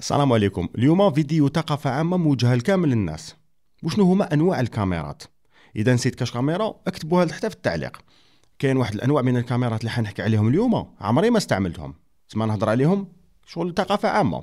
السلام عليكم اليوم فيديو ثقافة عامة موجهة لكامل الناس وشنو هما أنواع الكاميرات إذا نسيت كاش كاميرا اكتبوها حتى في التعليق كاين واحد الأنواع من الكاميرات اللي حنحكي عليهم اليوم عمري ما استعملتهم تما نهضر عليهم شغل ثقافة عامة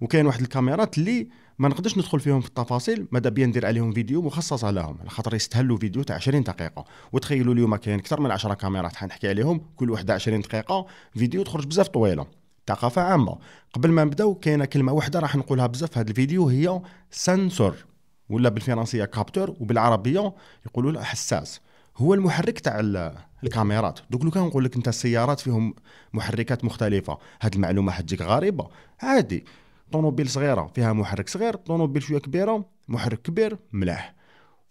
وكاين واحد الكاميرات اللي ما نقدرش ندخل فيهم في التفاصيل ماذا بيا ندير عليهم فيديو مخصص لهم على خاطر يستهلوا فيديو تاع 20 دقيقة وتخيلوا اليوم كاين أكثر من 10 كاميرات حنحكي عليهم كل وحدة 20 دقيقة فيديو تخرج بزاف طويلة ثقافه عامه قبل ما نبداو كاينه كلمه واحده راح نقولها بزاف في هذا الفيديو هي سنسور ولا بالفرنسيه كابتور وبالعربيه يقولوا له حساس هو المحرك تاع الكاميرات دوك لو كان نقول لك انت السيارات فيهم محركات مختلفه هاد المعلومه حتجيك غريبه عادي طوموبيل صغيره فيها محرك صغير طوموبيل شويه كبيره محرك كبير ملاح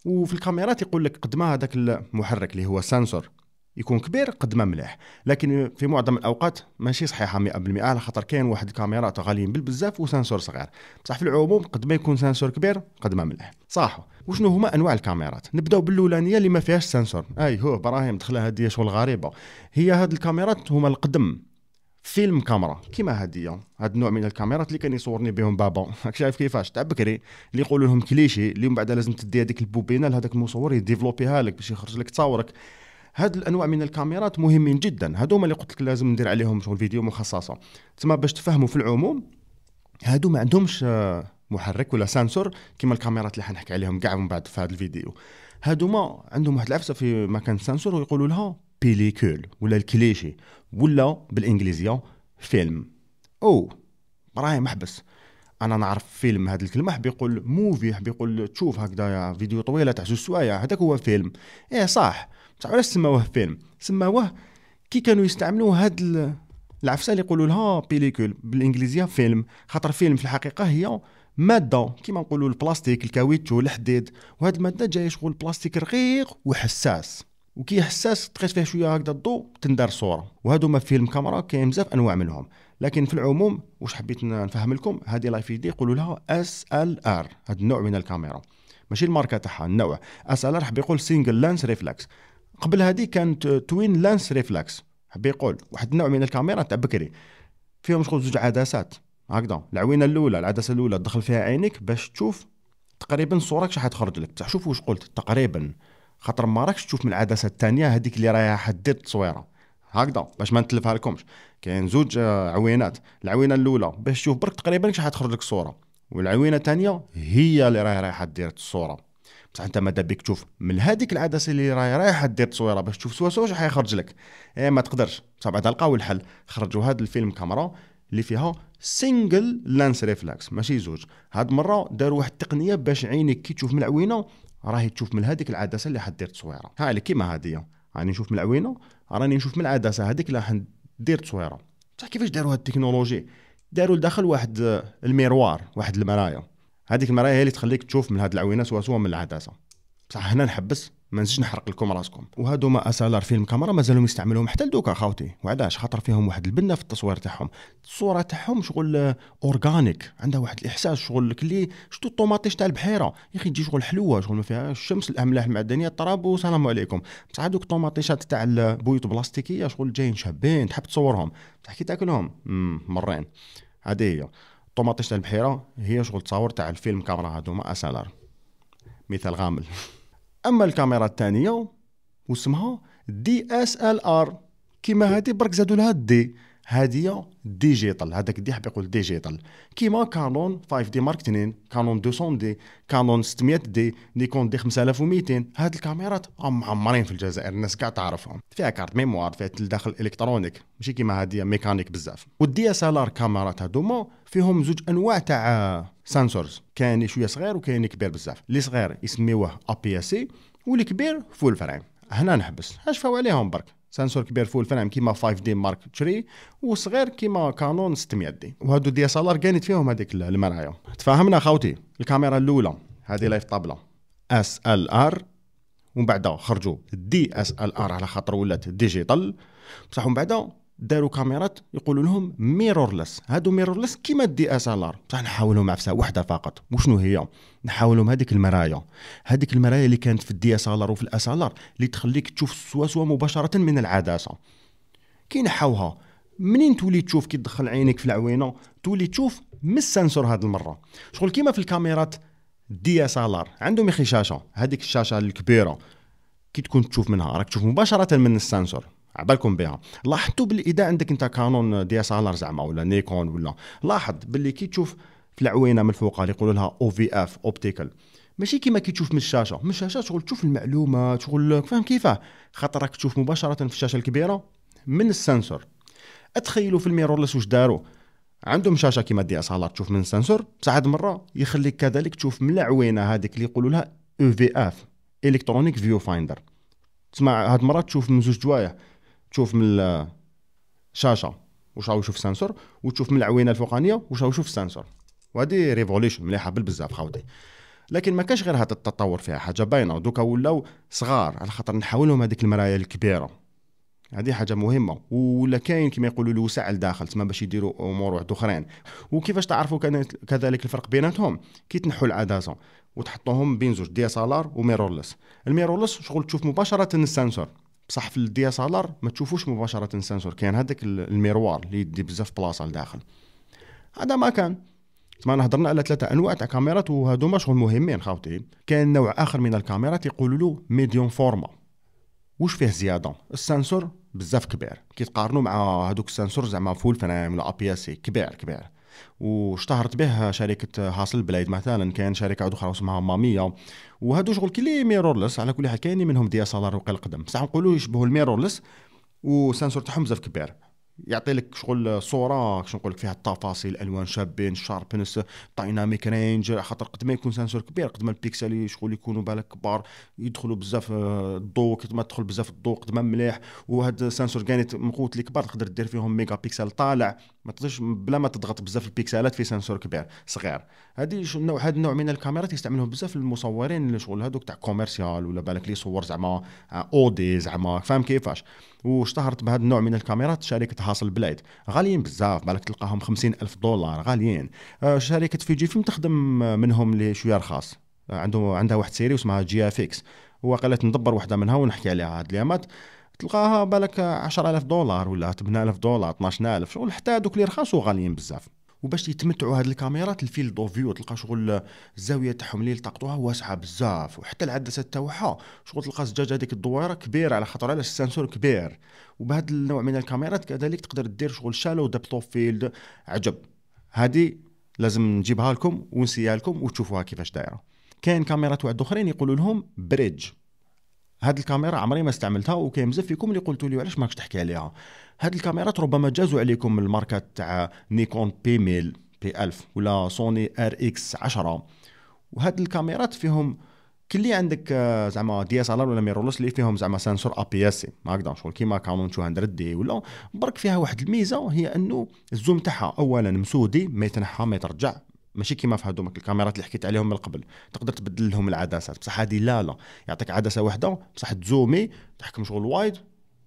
وفي الكاميرات يقول لك قد ما هذاك المحرك اللي هو سنسور يكون كبير قد ما مليح لكن في معظم الاوقات ماشي صحيحه 100% على خاطر كاين واحد الكاميرات غاليين بالبزاف وسنسور صغير بصح في العموم قد ما يكون سنسور كبير قد ما مليح صح وشنو هما انواع الكاميرات نبداو بالاولانيه اللي ما فيهاش سنسور اي هو ابراهيم دخلها هذه شغل غريبه هي هاد الكاميرات هما القدم فيلم كاميرا كيما هادي هاد النوع من الكاميرات اللي كان يصورني بهم بابا راك شايف كيفاش تاع بكري اللي يقولوا لهم كليشي اللي من بعد لازم تدي هذيك البوبينه لهذاك المصور يديفلوبيها لك باش يخرج لك تصاورك هاد الانواع من الكاميرات مهمين جدا هادو هما اللي قلت لك لازم ندير عليهم شغل فيديو مخصصه تما باش تفهموا في العموم هادو ما عندهمش آه، محرك ولا سانسور كما الكاميرات اللي حنحكي عليهم كاع من بعد في هذا الفيديو هادوما عندهم واحد العفسه في مكان سانسور ويقولوا لها بيليكول ولا الكليشي ولا بالانجليزيه فيلم او راهي محبس انا نعرف فيلم هاد الكلمه حبي يقول موفي حبي يقول تشوف هكذا فيديو طويله تاع جوج سوايع هذاك هو فيلم ايه صح بصح علاش سماوه فيلم سماوه كي كانوا يستعملوا هاد العفسه اللي يقولوا لها بيليكول بالانجليزيه فيلم خاطر فيلم في الحقيقه هي ماده كيما نقولوا البلاستيك الكاويتشو الحديد وهاد الماده جايه شغل بلاستيك رقيق وحساس وكي حساس تقيس فيه شويه هكذا الضوء تندار صوره وهادو ما فيلم كاميرا كاين بزاف انواع منهم لكن في العموم واش حبيت نفهم لكم هذه لايف دي يقولوا لها اس ال ار هذا النوع من الكاميرا ماشي الماركه تاعها النوع اس ال ار حبي يقول سينجل لانس ريفلكس قبل هذه كانت توين لانس ريفلاكس حبي يقول واحد النوع من الكاميرا تاع بكري فيهم شغل زوج عدسات هكذا العوينه الاولى العدسه الاولى تدخل فيها عينك باش تشوف تقريبا صورك شحال تخرج لك بصح شوف واش قلت تقريبا خاطر ما راكش تشوف من العدسه الثانيه هذيك اللي راهي حدد التصويره هكذا باش ما نتلفها لكمش كاين زوج عوينات العوينه الاولى باش تشوف برك تقريبا شحال تخرج لك الصوره والعوينه الثانيه هي اللي راهي رايحه دير الصوره بصح انت ماذا بك تشوف من هذيك العدسه اللي راهي رايحه دير تصويره باش تشوف سوا سوا واش حيخرج لك ايه ما تقدرش بصح بعدا لقاو الحل خرجوا هذا الفيلم كاميرا اللي فيها سينجل لانس ريفلاكس ماشي زوج هاد المره داروا واحد التقنيه باش عينك كي تشوف من العوينه راهي تشوف من هذيك العدسه اللي حدير تصويره ها اللي كيما هادية راني نشوف من العوينه راني نشوف من العدسه هذيك اللي حندير تصويره بصح كيفاش داروا هاد التكنولوجي داروا لداخل واحد الميروار واحد المرايه هذيك المرايه هي اللي تخليك تشوف من هاد العوينه سوا سوا من العدسه بصح هنا نحبس ما نزيدش نحرق لكم راسكم وهادو ما اسالار فيلم كاميرا مازالوا يستعملوهم حتى لدوكا خاوتي وعلاش خاطر فيهم واحد البنه في التصوير تاعهم الصوره تاعهم شغل اورغانيك عندها واحد الاحساس شغل كلي شتو الطوماطيش تاع البحيره يا اخي تجي شغل حلوه شغل ما فيها الشمس الاملاح المعدنيه التراب وسلام عليكم بصح هادوك الطوماطيشات تاع البيوت بلاستيكيه شغل جايين شابين تحب تصورهم بصح كي تاكلهم مرين هذه هي طوماطيش تاع البحيره هي شغل تصاور تاع الفيلم كاميرا هادوما اسالار مثال غامل اما الكاميرا الثانيه واسمها دي اس ال ار كيما هادي برك زادوا لها دي هاديه ديجيتال هذاك دي حاب يقول ديجيتال كيما كانون 5 دي مارك 2 كانون 200 دي كانون 600 دي نيكون دي 5200 هاد الكاميرات معمرين في الجزائر الناس كاع تعرفهم فيها كارت ميموار فيها الداخل الكترونيك ماشي كيما هادي ميكانيك بزاف والدي اس ال ار كاميرات هادوما فيهم زوج انواع تاع سانسورز كاين شويه صغير وكاين كبير بزاف اللي صغير يسميوه ابي اس سي والكبير فول فريم هنا نحبس اش فاو عليهم برك سنسور كبير فول فريم كيما 5 دي مارك 3 وصغير كيما كانون 600 دي وهادو دي اس ال ار كانت فيهم هذيك المرايا تفاهمنا خاوتي الكاميرا الاولى هذه لايف طابله اس ال ار ومن بعد خرجوا دي اس ال ار على خاطر ولات ديجيتال بصح ومن بعد داروا كاميرات يقولوا لهم ميرورلس هادو ميرورلس كيما الدي اس ال ار بصح نحاولهم عفسه وحده فقط وشنو هي نحاولهم هذيك المرايا هذيك المرايا اللي كانت في الدي اس ال ار وفي الاس ال ار اللي تخليك تشوف السواسوه مباشره من العدسه كي نحاوها منين تولي تشوف كي تدخل عينك في العوينه تولي تشوف من السنسور هاد المره شغل كيما في الكاميرات دي اس ال ار عندهم يا شاشه هذيك الشاشه الكبيره كي تكون تشوف منها راك تشوف مباشره من السنسور عبالكم بها لاحظتوا باللي اذا عندك انت كانون دي اس ار زعما ولا نيكون ولا لاحظ باللي كي تشوف في العوينه من الفوق اللي يقولوا لها او في اف اوبتيكال ماشي كيما كي تشوف من الشاشه من الشاشه شغل تشوف المعلومه شغل فاهم كيفاه خاطر راك تشوف مباشره في الشاشه الكبيره من السنسور اتخيلوا في الميرورلس واش داروا عندهم شاشه كيما دي اس ار تشوف من السنسور ساعات مره يخليك كذلك تشوف من العوينه هذيك اللي يقولوا لها او في اف الكترونيك فيو فايندر تسمع هاد المره تشوف من زوج جوايع تشوف من الشاشه واش راهو يشوف السنسور وتشوف من العوينه الفوقانيه واش راهو يشوف السنسور وهذه ريفوليوشن مليحه بالبزاف خاوتي لكن ما كانش غير هذا التطور فيها حاجه باينه دوكا ولاو صغار على خاطر نحاولهم هذيك المرايا الكبيره هذه حاجه مهمه ولا كاين كما يقولوا الوسع لداخل تما باش يديروا امور واحد اخرين وكيفاش تعرفوا كذلك الفرق بيناتهم كي تنحوا العدسه وتحطوهم بين زوج دي اس ار وميرورلس الميرورلس شغل تشوف مباشره السنسور بصح في الدي اس ال ار ما تشوفوش مباشره السنسور كاين هذاك الميروار اللي يدي بزاف بلاصه لداخل هذا ما كان تما هضرنا على ثلاثه انواع تاع كاميرات وهذوما شغل مهمين خاوتي كاين نوع اخر من الكاميرات يقولوا له ميديوم فورما واش فيه زياده السنسور بزاف كبير كي تقارنوا مع هذوك السنسور زعما فول فريم ولا ابي كبير كبير واشتهرت به شركه هاسل بلايد مثلا كان شركه اخرى اسمها ماميه وهادو شغل كي ميرورلس على كل حال كاين منهم دي اس ال ار القدم بصح نقولوا يشبهوا الميرورلس وسنسور تاعهم بزاف كبير يعطي لك شغل صوره شنو نقول لك فيها التفاصيل الالوان شابين شاربنس دايناميك رينج خاطر قد ما يكون سنسور كبير قد ما البيكسل شغل يكونوا بالك كبار يدخلوا بزاف الضوء قد ما تدخل بزاف الضوء قد ما مليح وهاد السنسور كانت من قوه الكبار تقدر دير فيهم ميجا بيكسل طالع ما تقدرش بلا ما تضغط بزاف البيكسلات في سنسور كبير صغير هذه نوع هذا النوع من الكاميرات يستعملوه بزاف المصورين اللي شغل هذوك تاع كوميرسيال ولا بالك لي صور زعما اودي آه، زعما فاهم كيفاش واشتهرت بهذا النوع من الكاميرات شركه هاسل بلايد غاليين بزاف بالك تلقاهم خمسين ألف دولار غاليين آه، شركه فيجي فيلم تخدم منهم اللي شويه رخاص آه، عندهم عندها واحد سيري اسمها جي اف اكس وقالت ندبر وحده منها ونحكي عليها هاد الايامات تلقاها بالك 10000 دولار ولا 8000 دولار 12000 شغل حتى هذوك اللي رخاص وغاليين بزاف وباش يتمتعوا هاد الكاميرات الفيل دو فيو تلقى شغل الزاويه تاعهم اللي يلتقطوها واسعه بزاف وحتى العدسه تاعها شغل تلقى الزجاج هذيك الدويره كبير على خاطر علاش السنسور كبير وبهذا النوع من الكاميرات كذلك تقدر دير شغل شالو ديبث اوف فيلد عجب هذه لازم نجيبها لكم ونسيها لكم وتشوفوها كيفاش دايره كاين كاميرات واحد اخرين يقولوا لهم بريدج هاد الكاميرا عمري ما استعملتها وكاين بزاف فيكم اللي قلتوا لي علاش ماكش تحكي عليها هاد الكاميرات ربما جازوا عليكم الماركات تاع نيكون بي ميل بي 1000 ولا سوني ار اكس 10 وهاد الكاميرات فيهم اللي عندك آه، زعما دي اس ولا ميرورلس اللي فيهم زعما سانسور ا بي اس هكذا شغل كيما كانون 200 دي ولا برك فيها واحد الميزه هي انه الزوم تاعها اولا مسودي ما يتنحى ما يترجع ماشي كيما في هذوما الكاميرات اللي حكيت عليهم من قبل تقدر تبدل لهم العدسات بصح هذه لا لا يعطيك عدسه واحده بصح تزومي تحكم شغل وايد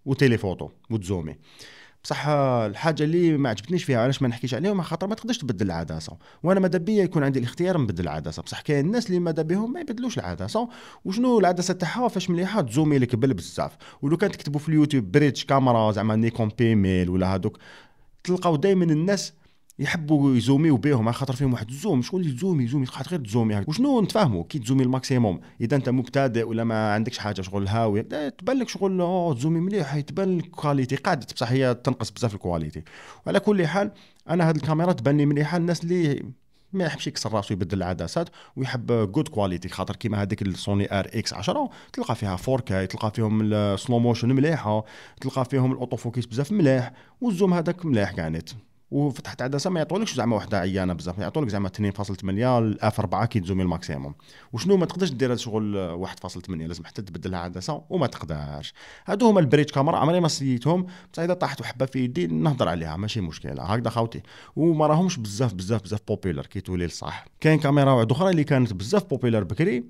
وتيليفوتو وتزومي بصح الحاجه اللي ما عجبتنيش فيها علاش ما نحكيش عليهم خاطر ما تقدرش تبدل العدسه وانا ماذا بيا يكون عندي الاختيار نبدل العدسه بصح كاين الناس اللي ماذا بيهم ما يبدلوش العدسه وشنو العدسه تاعها فاش مليحه تزومي لك بل بزاف ولو كان تكتبوا في اليوتيوب بريتش كاميرا زعما نيكون بي ميل ولا هذوك تلقاو دائما الناس يحبوا يزوميو بهم على خاطر فيهم واحد الزوم شكون اللي تزومي زومي قاعد غير تزومي يعني. وشنو نتفاهموا كي تزومي الماكسيموم اذا انت مبتدئ ولا ما عندكش حاجه شغل هاوي تبان لك شغل أوه تزومي مليح تبان لك كواليتي قعدت بصح هي تنقص بزاف الكواليتي وعلى كل حال انا هاد الكاميرا تبان لي مليحه الناس اللي ما يحبش يكسر راسو يبدل العدسات ويحب جود كواليتي خاطر كيما هذيك السوني ار اكس 10 تلقى فيها 4 كي تلقى فيهم السلو موشن مليحه تلقى فيهم الاوتو فوكس بزاف مليح والزوم هذاك مليح كانت وفتحت عدسه ما يعطولكش زعما وحده عيانه بزاف يعطولك زعما 2.8 الاف 4 كي تزومي الماكسيموم وشنو ما تقدرش دير شغل 1.8 لازم حتى تبدلها عدسه وما تقدرش هادو هما البريج كاميرا عمري ما سيتهم بصح اذا طاحت وحبه في يدي نهضر عليها ماشي مشكله هكذا خاوتي وما راهمش بزاف بزاف بزاف بوبيلر كي تولي لصح كاين كاميرا واحد اخرى اللي كانت بزاف بوبيلر بكري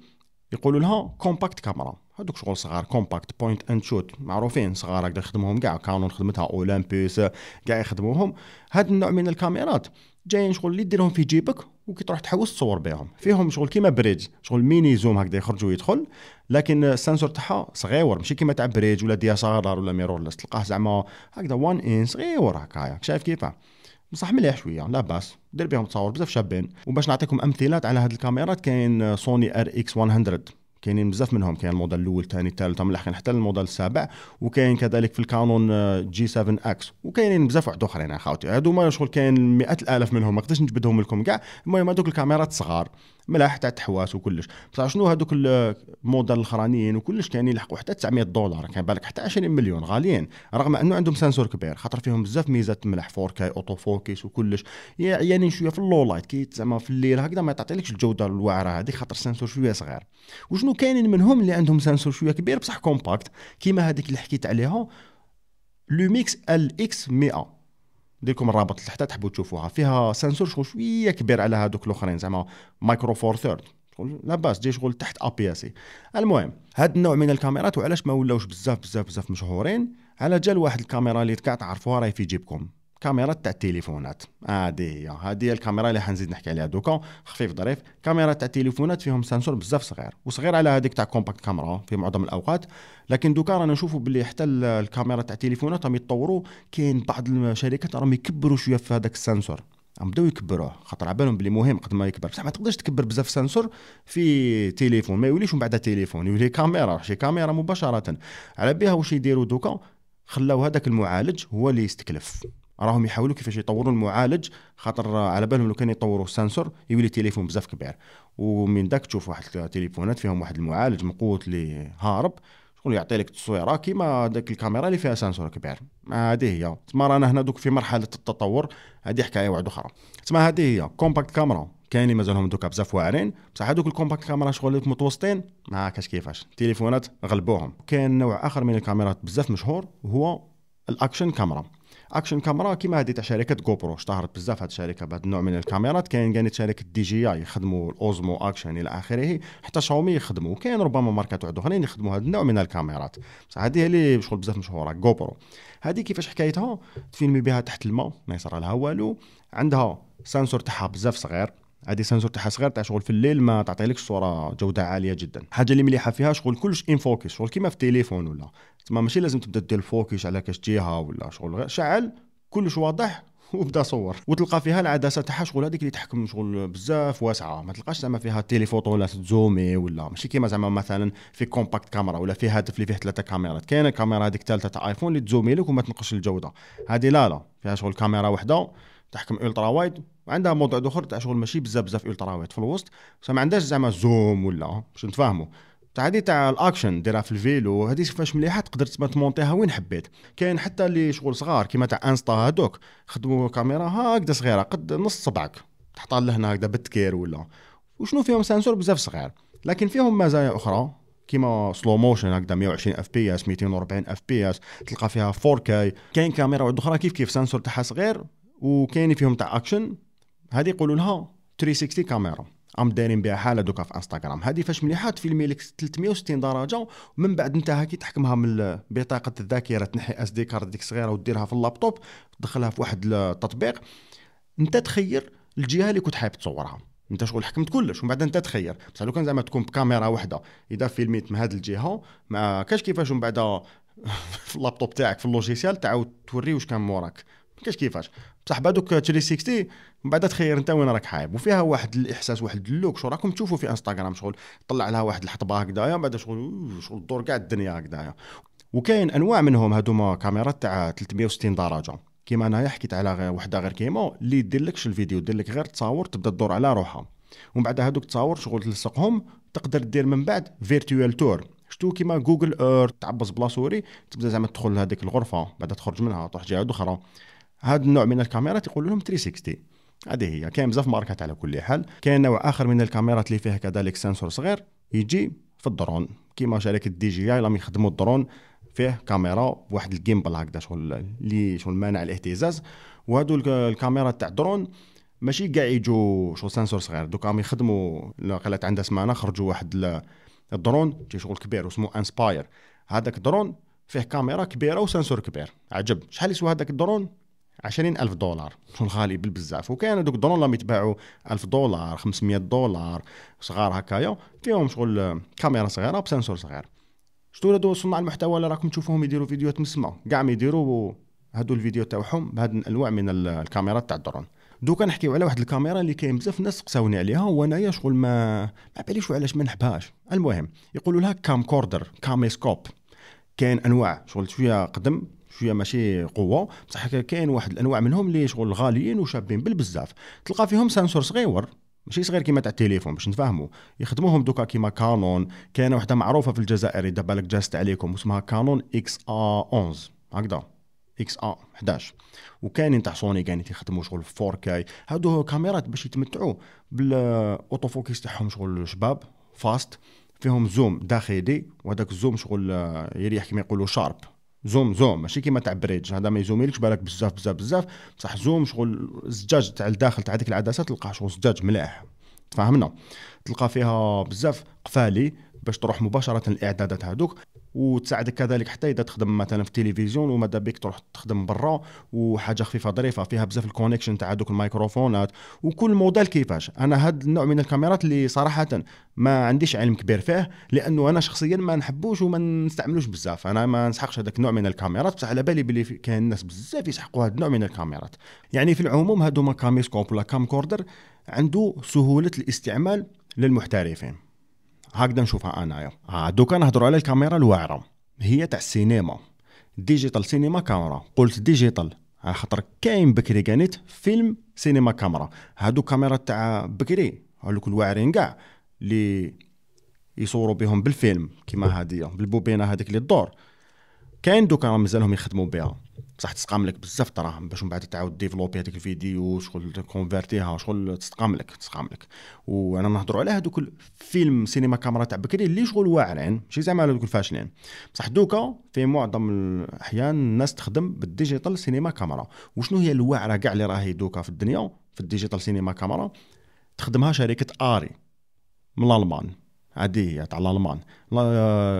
يقولوا لها كومباكت كاميرا هذوك شغل صغار كومباكت بوينت اند شوت معروفين صغار هكذا خدمهم كاع كانون خدمتها اولمبيس كاع يخدموهم هذا النوع من الكاميرات جايين شغل اللي ديرهم في جيبك وكي تروح تحوس تصور بهم فيهم شغل كيما بريدج شغل ميني زوم هكذا يخرج ويدخل لكن السنسور تاعها صغيور ماشي كيما تاع بريدج ولا ار ولا ميرورلس تلقاه زعما هكذا وان ان صغيور هكايا شايف كيفاه بصح مليح شويه يعني لا باس دير بهم تصاور بزاف شابين وباش نعطيكم امثله على هذه الكاميرات كاين سوني ار اكس 100 كاينين بزاف منهم كاين الموديل الاول الثاني الثالث من الاخر حتى الموديل السابع وكاين كذلك في الكانون آه، جي 7 اكس وكاينين بزاف واحد اخرين يا خاوتي هادو ما شغل كاين مئات الالاف منهم ما نقدرش نجبدهم لكم كاع المهم هذوك الكاميرات صغار ملاح تاع التحواس وكلش بصح شنو هذوك الموديل الاخرانيين وكلش كان يلحقوا حتى 900 دولار كان بالك حتى 20 مليون غاليين رغم انه عندهم سنسور كبير خاطر فيهم بزاف ميزات ملاح 4 كي اوتو فوكس وكلش يعني شويه في اللو لايت كي زعما في الليل هكذا ما تعطيلكش الجوده الواعره هذيك خاطر السنسور شويه صغير وشنو كاينين منهم اللي عندهم سنسور شويه كبير بصح كومباكت كيما هذيك اللي حكيت عليها لوميكس ال اكس 100 ندير لكم الرابط لتحت تحبوا تشوفوها فيها سنسور شغل شويه كبير على هذوك الاخرين زعما مايكرو فور ثيرد لاباس لا باس جاي شغل تحت ابياسي المهم هذا النوع من الكاميرات وعلاش ما ولاوش بزاف بزاف بزاف مشهورين على جال واحد الكاميرا اللي كاع تعرفوها راهي في جيبكم كاميرا تاع التليفونات هي هذه هي الكاميرا اللي حنزيد نحكي عليها دوكا خفيف ظريف كاميرا تاع التليفونات فيهم سانسور بزاف صغير وصغير على هذيك تاع كومباكت كاميرا في معظم الاوقات لكن دوكا رانا نشوفوا باللي حتى الكاميرا تاع التليفونات راهم يتطوروا كاين بعض الشركات راهم يكبروا شويه في هذاك السانسور عم بداو يكبروه خاطر على بالهم بلي مهم قد ما يكبر بصح ما تقدرش تكبر بزاف سنسور في تليفون ما يوليش من بعد تليفون يولي كاميرا شي كاميرا مباشره على بها واش يديروا دوكا خلاو هذاك المعالج هو اللي يستكلف راهم يحاولوا كيفاش يطوروا المعالج خاطر على بالهم لو كان يطوروا السنسور يولي تليفون بزاف كبير ومن داك تشوف واحد التليفونات فيهم واحد المعالج مقوت اللي هارب شغل يعطي لك التصويره كيما داك الكاميرا اللي فيها سنسور كبير هذه هي تما رانا هنا دوك في مرحله التطور هذه حكايه واحده اخرى تما هذه هي كومباكت كاميرا كاين اللي مازالهم دوكا بزاف واعرين بصح هذوك الكومباكت كاميرا شغل متوسطين ما كاش كيفاش التليفونات غلبوهم كاين نوع اخر من الكاميرات بزاف مشهور هو الاكشن كاميرا اكشن كاميرا كيما هذه تاع شركه جوبرو اشتهرت بزاف هذه الشركه بهذا النوع من الكاميرات كاين كانت شركه دي جي اي يخدموا الاوزمو اكشن الى اخره حتى شاومي يخدموا كاين ربما ماركات واحد اخرين يخدموا هذا النوع من الكاميرات بصح هذه اللي شغل بزاف مشهوره جوبرو هذه كيفاش حكايتها تفيلمي بها تحت الماء ما يصرى لها والو عندها سنسور تاعها بزاف صغير هذه سنسور تاعها صغير تاع شغل في الليل ما تعطيلكش صوره جوده عاليه جدا حاجه اللي مليحه فيها شغل كلش انفوكس شغل كيما في التليفون ولا تما ماشي لازم تبدا دير الفوكس على كاش جهه ولا شغل غير شعل كلش واضح وبدا صور وتلقى فيها العدسه تاعها شغل هذيك اللي تحكم شغل بزاف واسعه ما تلقاش زعما فيها تيليفوتو ولا تزومي ولا ماشي كيما زعما مثلا في كومباكت كاميرا ولا في هاتف اللي فيه ثلاثه كاميرات كاينه الكاميرا هذيك الثالثه تاع ايفون اللي تزومي لك وما تنقصش الجوده هذه لا لا فيها شغل كاميرا وحده تحكم الترا وايد وعندها موضوع اخر تاع شغل ماشي بزاف بزاف الترا وايد في الوسط بصح ما عندهاش زعما زوم ولا باش نتفاهموا هذه تاع الاكشن ديرها في الفيلو هذه كيفاش مليحه تقدر تمونتيها وين حبيت كاين حتى اللي شغل صغار كيما تاع انستا هادوك خدموا كاميرا هكذا صغيره قد نص صبعك تحطها لهنا هكذا بالتكير ولا وشنو فيهم سانسور بزاف صغير لكن فيهم مزايا اخرى كيما سلو موشن هكذا 120 اف بي اس 240 اف بي اس تلقى فيها 4 كي كاين كاميرا واحده اخرى كيف كيف سانسور تاعها صغير وكاين فيهم تاع اكشن هذه يقولوا لها 360 كاميرا ام دايرين بها حاله دوكا في انستغرام هذه فاش مليحه تفيلمي لك 360 درجه ومن بعد انت هاكي تحكمها من بطاقه الذاكره تنحي اس دي كارد ديك صغيره وديرها في اللابتوب تدخلها في واحد التطبيق انت تخير الجهه اللي كنت حاب تصورها انت شغل حكمت كلش ومن بعد انت تخير بصح لو كان زعما تكون بكاميرا واحده اذا فيلميت من هذه الجهه ما كاش كيفاش ومن بعد في اللابتوب تاعك في اللوجيسيال تعاود توري واش كان موراك ما كاش كيفاش بصح بعدوك 360 من بعد تخير انت وين راك حايب وفيها واحد الاحساس واحد اللوك شو راكم تشوفوا في انستغرام شغل طلع لها واحد الحطبه هكذايا بعد شغل شغل الدور كاع الدنيا هكذايا وكاين انواع منهم هذوما كاميرات تاع 360 درجه كيما انايا حكيت على وحده غير كيما اللي دير لكش الفيديو دير لك غير تصاور تبدا تدور على روحها ومن بعد هذوك تصاور شغل تلصقهم تقدر دير من بعد فيرتوال تور شتو كيما جوجل ايرث تعبص بلاصوري تبدا زعما تدخل لهذيك الغرفه بعد تخرج منها تروح جهه اخرى هذا النوع من الكاميرات يقول لهم 360 هذه هي كاين بزاف ماركات على كل حال كاين نوع اخر من الكاميرات اللي فيه كذلك سنسور صغير يجي في الدرون كيما شركه دي جي اي راهم يخدموا الدرون فيه كاميرا بواحد الجيمبل هكذا شغل اللي شغل مانع الاهتزاز وهادو الكاميرا تاع الدرون ماشي كاع يجوا شغل سنسور صغير دوك راهم يخدموا قالت عندها سمانه خرجوا واحد الدرون تي شغل كبير واسمو انسباير هذاك الدرون فيه كاميرا كبيره وسنسور كبير عجب شحال يسوى هذاك الدرون 20 ألف دولار الغالي بالبزاف وكان دوك الدرون لما يتباعوا 1000 دولار 500 دولار صغار هكايا فيهم شغل آه، كاميرا صغيره بسنسور صغير شتو هادو صناع المحتوى اللي راكم تشوفوهم يديروا فيديوهات مسمى كاع ما يديروا هادو الفيديو تاعهم بهاد الانواع من الكاميرات تاع الدرون دوكا نحكيو على واحد الكاميرا اللي كاين بزاف ناس قساوني عليها وانايا شغل ما ما باليش علاش ما نحبهاش المهم يقولوا لها كام كوردر كاميسكوب كاين انواع شغل شويه قدم شويه ماشي قوه بصح كاين واحد الانواع منهم اللي شغل غاليين وشابين بالبزاف تلقى فيهم سانسور صغيور ماشي صغير كيما تاع التليفون باش نتفاهموا يخدموهم دوكا كيما كانون كاينه وحده معروفه في الجزائر دابا بالك جاست عليكم اسمها كانون اكس ا 11 هكذا اكس ا 11 وكاينين تاع سوني كاين تيخدموا شغل 4 كي هادو كاميرات باش يتمتعوا بالاوتو فوكس تاعهم شغل شباب فاست فيهم زوم داخلي وهذاك الزوم شغل آه، يريح كما يقولوا شارب زوم زوم ماشي كيما تاع بريدج هذا ما يزوميلكش بالك بزاف بزاف بزاف بصح زوم شغل الزجاج تاع الداخل تاع هذيك العدسه تلقاه شغل زجاج ملاح تفهمنا تلقى فيها بزاف قفالي باش تروح مباشره الاعدادات هذوك وتساعدك كذلك حتى اذا تخدم مثلا في التلفزيون وماذا بك تروح تخدم برا وحاجه خفيفه ظريفه فيها بزاف الكونيكشن تاع دوك الميكروفونات وكل موديل كيفاش انا هذا النوع من الكاميرات اللي صراحه ما عنديش علم كبير فيه لانه انا شخصيا ما نحبوش وما نستعملوش بزاف انا ما نسحقش هذاك النوع من الكاميرات بصح على بالي بلي كاين ناس بزاف يسحقوا هذا النوع من الكاميرات يعني في العموم هذوما كاميسكوب ولا كام كوردر عنده سهوله الاستعمال للمحترفين هكذا نشوفها انايا آه دوكا نهضروا على الكاميرا الواعره هي تاع السينما ديجيتال سينما كاميرا قلت ديجيتال على آه، خاطر كاين بكري كانت فيلم سينما كاميرا هادو كاميرا تاع بكري هذوك الواعرين كاع اللي يصوروا بهم بالفيلم كيما هادية بالبوبينه هذيك اللي الدور كاين دوكا مازالهم يخدموا بها بصح تستقام لك بزاف الدراهم باش من بعد تعاود ديفلوبي هذيك الفيديو شغل كونفيرتيها شغل تستقام لك تستقام لك وانا نهضروا على هذوك الفيلم سينما كاميرا تاع بكري اللي شغل واعرين ماشي زعما هذوك الفاشلين بصح دوكا في معظم الاحيان الناس تخدم بالديجيتال سينما كاميرا وشنو هي الواعره كاع اللي راهي دوكا في الدنيا في الديجيتال سينما كاميرا تخدمها شركه اري من الالمان عادي هي تاع الالمان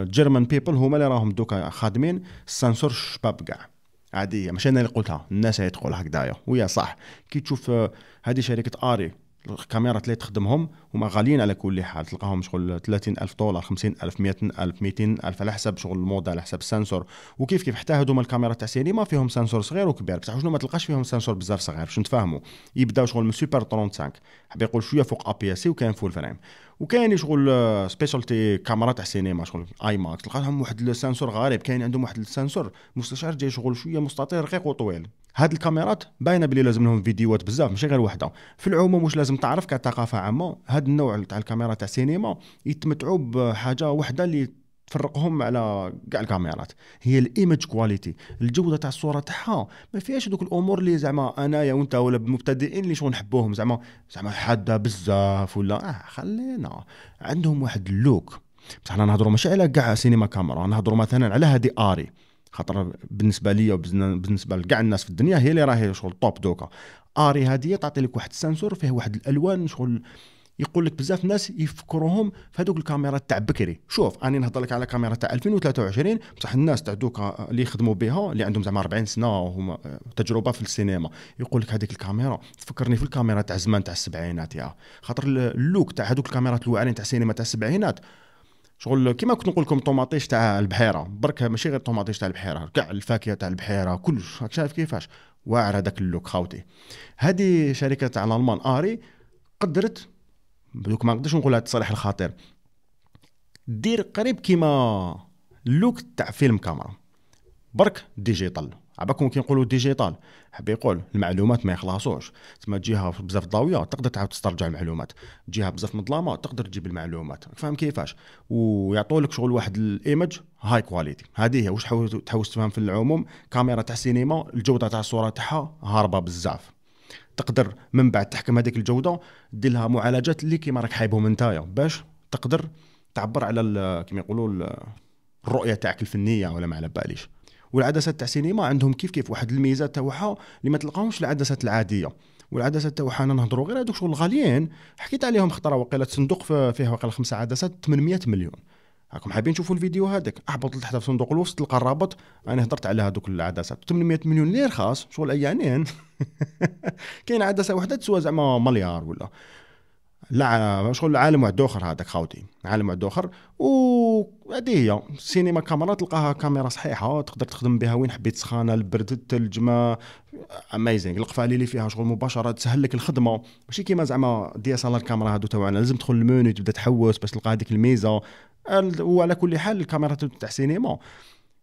جيرمان بيبل آه، هما اللي راهم دوكا خادمين السانسور الشباب كاع عاديه ماشي انا اللي قلتها الناس هي تقول هكذايا ويا صح كي تشوف آه، هذه شركه اري الكاميرات اللي تخدمهم هما غاليين على كل حال تلقاهم شغل 30 ألف دولار 50 ألف 100 ألف 200 ألف على حسب شغل الموضة على حسب السنسور وكيف كيف حتى هذوما الكاميرا تاع سينما فيهم سنسور صغير وكبير بصح شنو ما تلقاش فيهم سنسور بزاف صغير باش نتفاهموا يبداو شغل من سوبر 35 حاب يقول شويه فوق ابي اس سي وكاين فول فريم وكاين شغل سبيشالتي آه، كاميرا تاع سينما شغل اي ماكس تلقى لهم واحد السنسور غريب كاين عندهم واحد السنسور مستشعر جاي شغل شويه مستطيل رقيق وطويل هاد الكاميرات باينه بلي لازم لهم فيديوهات بزاف ماشي غير وحده في العموم واش لازم تعرف كثقافه عامه هاد النوع تاع الكاميرا تاع سينما يتمتعوا بحاجه وحده اللي تفرقهم على كاع الكاميرات هي الايمج كواليتي الجوده تاع الصوره تاعها ما فيهاش دوك الامور اللي زعما انايا وانت ولا المبتدئين اللي شغل نحبوهم زعما زعما حاده بزاف ولا آه خلينا عندهم واحد اللوك بصح انا نهضروا ماشي على كاع سينما كاميرا نهضروا مثلا على هذه اري خاطر بالنسبه ليا وبالنسبه لكاع الناس في الدنيا هي اللي راهي شغل توب دوكا اري هذه تعطي لك واحد السنسور فيه واحد الالوان شغل يقول لك بزاف ناس يفكروهم في هذوك الكاميرات تاع بكري شوف اني نهضر لك على كاميرا تاع 2023 بصح الناس تاع دوكا آه، اللي يخدموا بها اللي عندهم زعما 40 سنه وهم آه، تجربه في السينما يقول لك هذيك الكاميرا تفكرني في الكاميرا تاع زمان تاع السبعينات يا خاطر اللوك تاع هذوك الكاميرات الواعرين تاع السينما تاع السبعينات شغل كيما كنت نقول لكم طوماطيش تاع البحيره برك ماشي غير طوماطيش تاع البحيره كاع الفاكهه تاع البحيره كلش راك شايف كيفاش واعر هذاك اللوك خاوتي هذه شركه تاع الالمان اري قدرت دوك ما نقدرش نقول هذا التصريح الخطير دير قريب كيما اللوك تاع فيلم كاميرا برك ديجيتال عباكم نقولوا ديجيتال حاب يقول المعلومات ما يخلصوش تما تجيها بزاف ضاويه تقدر تعاود تسترجع المعلومات تجيها بزاف مظلمه تقدر تجيب المعلومات فاهم كيفاش ويعطولك شغل واحد الايمج هاي كواليتي هذه هي واش تحوس تفهم في العموم كاميرا تاع سينما الجوده تاع الصوره تاعها هاربه بزاف تقدر من بعد تحكم هذيك الجوده دير لها معالجات اللي كيما راك حايبهم نتايا باش تقدر تعبر على كيما يقولوا الرؤيه تاعك الفنيه ولا ما على باليش والعدسات تاع السينما عندهم كيف كيف واحد الميزه تاعها اللي ما تلقاهمش العدسات العاديه والعدسات تاعها انا نهضروا غير هذوك شغل غاليين حكيت عليهم خطره وقيله صندوق فيه وقيله خمسه عدسات 800 مليون راكم حابين تشوفوا الفيديو هذاك احبط لتحت في صندوق الوصف تلقى الرابط انا هضرت على هذوك العدسات 800 مليون لير خاص شغل ايانين كاين عدسه وحده تسوى زعما مليار ولا لا شغل عالم واحد اخر هذاك خاوتي عالم واحد اخر وهذه هي السينما كاميرا تلقاها كاميرا صحيحه تقدر تخدم بها وين حبيت سخانه البرد الثلج ما اميزينغ القفالي اللي فيها شغل مباشره تسهل لك الخدمه ماشي كيما زعما دي اس الكاميرا هادو تاعنا لازم تدخل المنيو تبدا تحوس باش تلقى هذيك الميزه أه، وعلى كل حال الكاميرا تاع السينما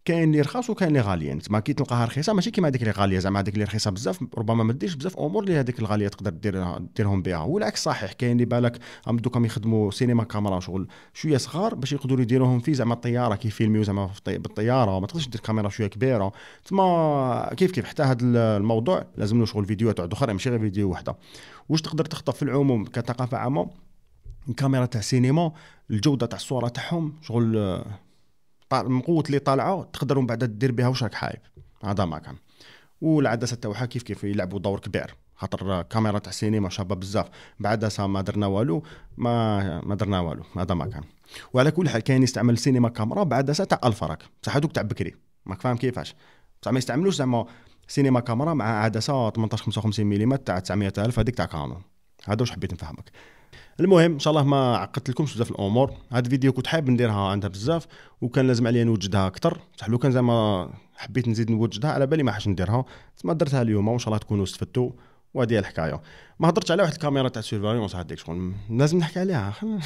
كاين اللي رخاص وكاين اللي غاليين يعني تما كي تلقاها رخيصه ماشي كيما هذيك اللي غاليه زعما هذيك اللي رخيصه بزاف ربما ما ديرش بزاف امور اللي هذيك الغاليه تقدر دير ديرهم بها والعكس صحيح كاين اللي بالك هم دوكا يخدموا سينما كاميرا شغل شويه صغار باش يقدروا يديروهم فيه زعما الطياره كي فيلميو زعما في بالطياره ما تقدرش دير كاميرا شويه كبيره تما كيف كيف حتى هذا الموضوع لازم له شغل فيديوهات وعد اخرى ماشي غير فيديو وحده واش تقدر تخطف في العموم كثقافه عامه الكاميرا تاع سينما الجوده تاع الصوره تاعهم شغل من قوه اللي طالعه تقدروا من بعد دير بها راك حايب هذا ما كان والعدسه تاعها كيف كيف يلعبوا دور كبير خاطر كاميرا تاع السينما شابه بزاف بعدها ما درنا والو ما ما درنا والو هذا ما كان وعلى كل حال كاين يستعمل سينما كاميرا بعدها تاع الفراك بصح هذوك تاع بكري ماك فاهم كيفاش بصح ما يستعملوش زعما سينما كاميرا مع عدسه 18 55 ملم تاع 900000 هذيك تاع كانون هذا واش حبيت نفهمك المهم ان شاء الله ما عقدت لكمش بزاف الامور هاد الفيديو كنت حاب نديرها عندها بزاف وكان لازم عليا نوجدها اكثر بصح لو كان زعما حبيت نزيد نوجدها على بالي ما حاش نديرها تما درتها اليوم وان شاء الله تكونوا استفدتوا وهذه هي الحكايه ما هضرتش على واحد الكاميرا تاع سيرفالونس هذيك شكون لازم نحكي عليها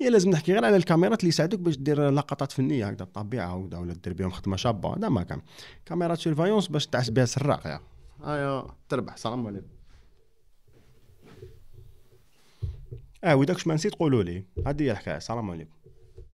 هي لازم نحكي غير على الكاميرات اللي يساعدوك باش دير لقطات فنيه هكذا الطبيعه ولا ولا دير بهم خدمه شابه هذا ما كان كاميرا سيرفايونس باش تعس بها سراق يا ايا أيوه. تربح السلام عليكم اه وداكش ما نسيت قولوا لي هذه هي الحكايه السلام عليكم